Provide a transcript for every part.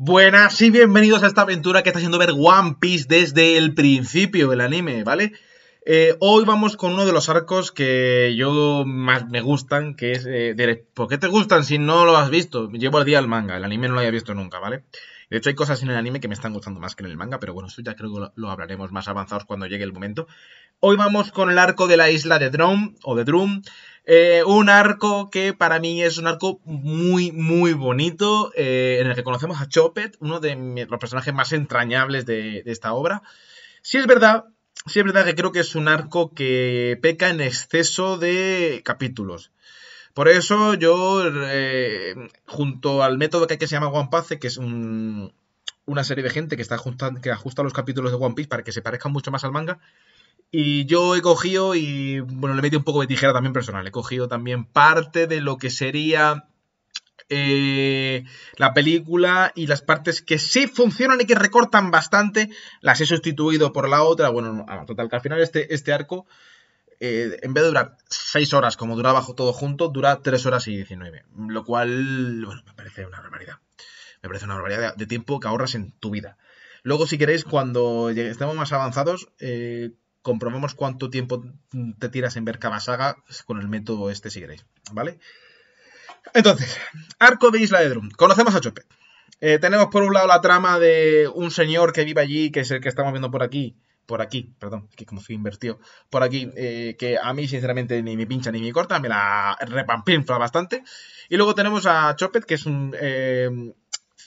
Buenas y bienvenidos a esta aventura que está haciendo ver One Piece desde el principio del anime, ¿vale? Eh, hoy vamos con uno de los arcos que yo más me gustan, que es... Eh, de, ¿Por qué te gustan si no lo has visto? Llevo el día al manga, el anime no lo había visto nunca, ¿vale? De hecho hay cosas en el anime que me están gustando más que en el manga, pero bueno, eso ya creo que lo hablaremos más avanzados cuando llegue el momento. Hoy vamos con el arco de la isla de Drum, o de Drum. Eh, un arco que para mí es un arco muy, muy bonito, eh, en el que conocemos a Chopet, uno de los personajes más entrañables de, esta obra. Si es verdad, si es verdad que creo que es un arco que peca en exceso de capítulos. Por eso yo, eh, junto al método que, hay que se llama One Piece, que es una serie de gente que, está que ajusta los capítulos de One Piece para que se parezcan mucho más al manga, y yo he cogido y, bueno, le he metido un poco de tijera también personal. He cogido también parte de lo que sería eh, la película y las partes que sí funcionan y que recortan bastante, las he sustituido por la otra. Bueno, total, que al final este, este arco, eh, en vez de durar 6 horas como duraba todo junto, dura 3 horas y 19. Lo cual, bueno, me parece una barbaridad. Me parece una barbaridad de, de tiempo que ahorras en tu vida. Luego, si queréis, cuando estemos más avanzados, eh, Comprobemos cuánto tiempo te tiras en ver cada saga con el método este si queréis, ¿vale? Entonces, Arco de Isla de Drum. Conocemos a Chope. Eh, tenemos por un lado la trama de un señor que vive allí, que es el que estamos viendo por aquí, por aquí, perdón, que como fui invertido, por aquí, eh, que a mí sinceramente ni me pincha ni me corta, me la repampinfla bastante. Y luego tenemos a Chopet, que es un, eh,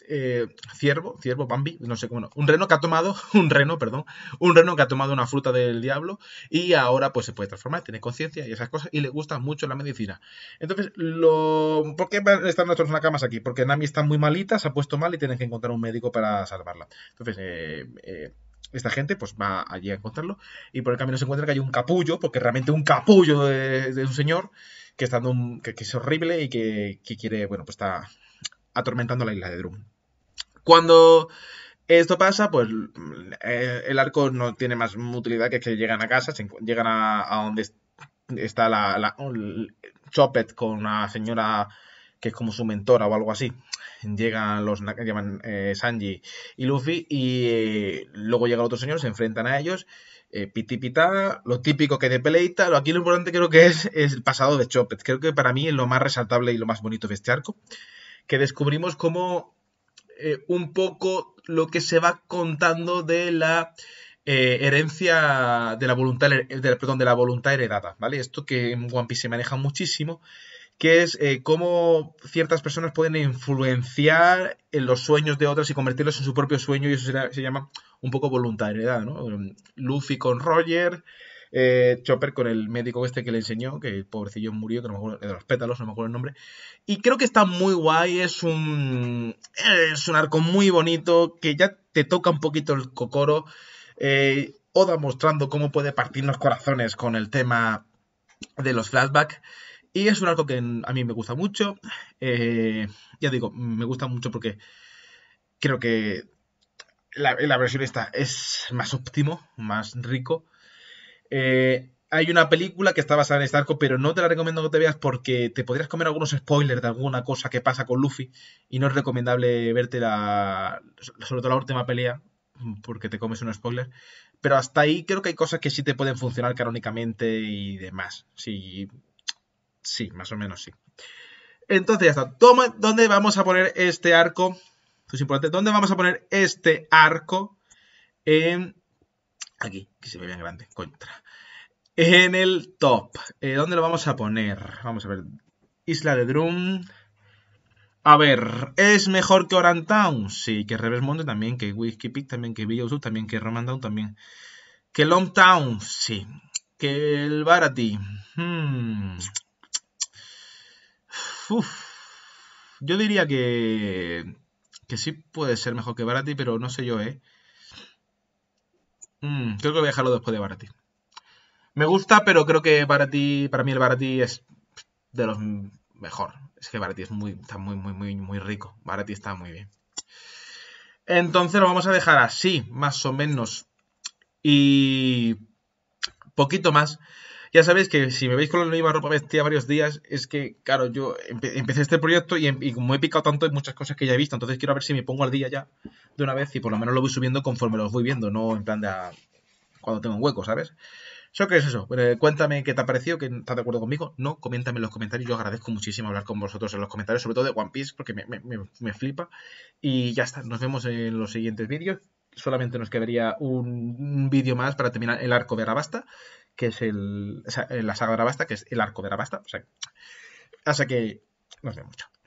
eh, ciervo, ciervo, Bambi, no sé cómo, no, un reno que ha tomado, un reno, perdón, un reno que ha tomado una fruta del diablo y ahora pues se puede transformar, tiene conciencia y esas cosas y le gusta mucho la medicina. Entonces, lo, ¿por qué están las camas aquí? Porque Nami está muy malita, se ha puesto mal y tienen que encontrar un médico para salvarla. Entonces, eh, eh, esta gente pues va allí a encontrarlo y por el camino se encuentra que hay un capullo, porque realmente un capullo de, un señor que, está que, es horrible y que, que quiere, bueno, pues está atormentando la isla de Drum. Cuando esto pasa, pues eh, el arco no tiene más utilidad que que llegan a casa, llegan a, donde está la, Chopet con una señora que es como su mentora o algo así. Llegan los llaman eh, Sanji y Luffy y eh, luego llega otro señor, se enfrentan a ellos, pitipita, lo típico que de peleita, lo aquí lo importante creo que es, el pasado de Chopet. Creo que para mí es lo más resaltable y lo más bonito de este arco, que descubrimos cómo eh, un poco lo que se va contando de la eh, herencia de la voluntad de, perdón, de la voluntad heredada, ¿vale? Esto que en One Piece se maneja muchísimo, que es eh, cómo ciertas personas pueden influenciar en los sueños de otras y convertirlos en su propio sueño, y eso se, llama un poco voluntad heredada, ¿no? Luffy con Roger, eh, Chopper con el médico este que le enseñó, que el pobrecillo murió, que no me acuerdo, de los pétalos, no me acuerdo el nombre. Y creo que está muy guay, es un, arco muy bonito, que ya te toca un poquito el cocoro. Eh, Oda mostrando cómo puede partir los corazones con el tema de los flashbacks. Y es un arco que a mí me gusta mucho. Eh, ya digo, me gusta mucho porque creo que la, la, versión esta es más óptimo, más rico. Eh, hay una película que está basada en este arco, pero no te la recomiendo que te veas porque te podrías comer algunos spoilers de alguna cosa que pasa con Luffy y no es recomendable verte la, sobre todo la última pelea mm, porque te comes un spoiler. Pero hasta ahí creo que hay cosas que sí te pueden funcionar canónicamente y demás. Sí, sí, más o menos sí. Entonces ya está. ¿Dónde vamos a poner este arco? es importante. ¿Dónde vamos a poner este arco? En Aquí, que se ve bien grande, contra. En el top, eh, ¿dónde lo vamos a poner? Vamos a ver, Isla de Drum. A ver, ¿es mejor que Oran Town? Sí, que Reverse Monde también, que Peak? también, que Video también, que Roman también. Que Long Town, sí. Que el Barati. Hmm. Yo diría que, que sí puede ser mejor que Barati, pero no sé yo, ¿eh? Mm, creo que voy a dejarlo después de Barati. Me gusta, pero creo que Barati, para mí el Barati es de los mejor. Es que Barati es muy, está muy, muy, muy, muy rico. Barati está muy bien. Entonces lo vamos a dejar así, más o menos. Y poquito más. Ya sabéis que si me veis con la misma ropa vestida varios días, es que, claro, yo empecé este proyecto em-, y, como he picado tanto, en muchas cosas que ya he visto. Entonces quiero ver si me pongo al día ya de una vez y por lo menos lo voy subiendo conforme los voy viendo, no en plan de a... cuando tengo un hueco, ¿sabes? ¿Eso que es eso? Eh, cuéntame qué te ha parecido, que estás de acuerdo conmigo. No, coméntame en los comentarios. Yo agradezco muchísimo hablar con vosotros en los comentarios, sobre todo de One Piece, porque me flipa. Y ya está, nos vemos en los siguientes vídeos solamente nos quedaría un, vídeo más para terminar el arco de Arabasta, que es el, la saga de Arabasta, que es el arco de Arabasta. hasta que nos vemos. mucho